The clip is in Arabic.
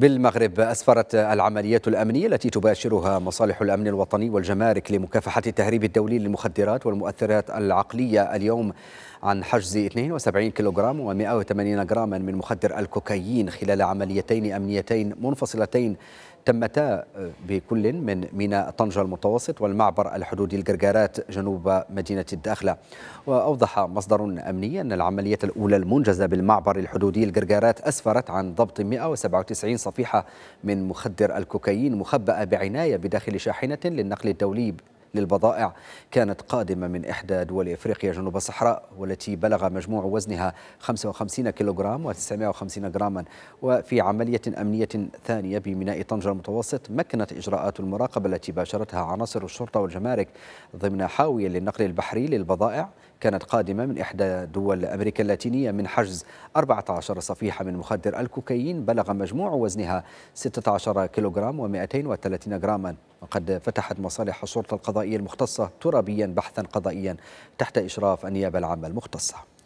بالمغرب أسفرت العمليات الأمنية التي تباشرها مصالح الأمن الوطني والجمارك لمكافحة التهريب الدولي للمخدرات والمؤثرات العقلية اليوم عن حجز 72 كيلوغرام و180 جراما من مخدر الكوكايين خلال عمليتين أمنيتين منفصلتين تمتا آه، بكل من ميناء طنجة المتوسط والمعبر الحدودي القرقارات جنوب مدينة الداخلة وأوضح مصدر أمني أن العملية الأولى المنجزة بالمعبر الحدودي القرقارات أسفرت عن ضبط 197 صفيحة من مخدر الكوكايين مخبأة بعناية بداخل شاحنة للنقل الدولي للبضائع كانت قادمة من إحدى دول إفريقيا جنوب الصحراء والتي بلغ مجموع وزنها 55 كيلوغرام و950 جراما وفي عملية أمنية ثانية بميناء طنجة المتوسط مكنت إجراءات المراقبة التي باشرتها عناصر الشرطة والجمارك ضمن حاوية للنقل البحري للبضائع كانت قادمة من إحدى دول أمريكا اللاتينية من حجز 14 صفيحة من مخدر الكوكايين بلغ مجموع وزنها 16 كيلوغرام و230 جراما وقد فتحت مصالح الشرطة القضائية المختصة ترابيا بحثا قضائيا تحت إشراف النيابة العامة المختصة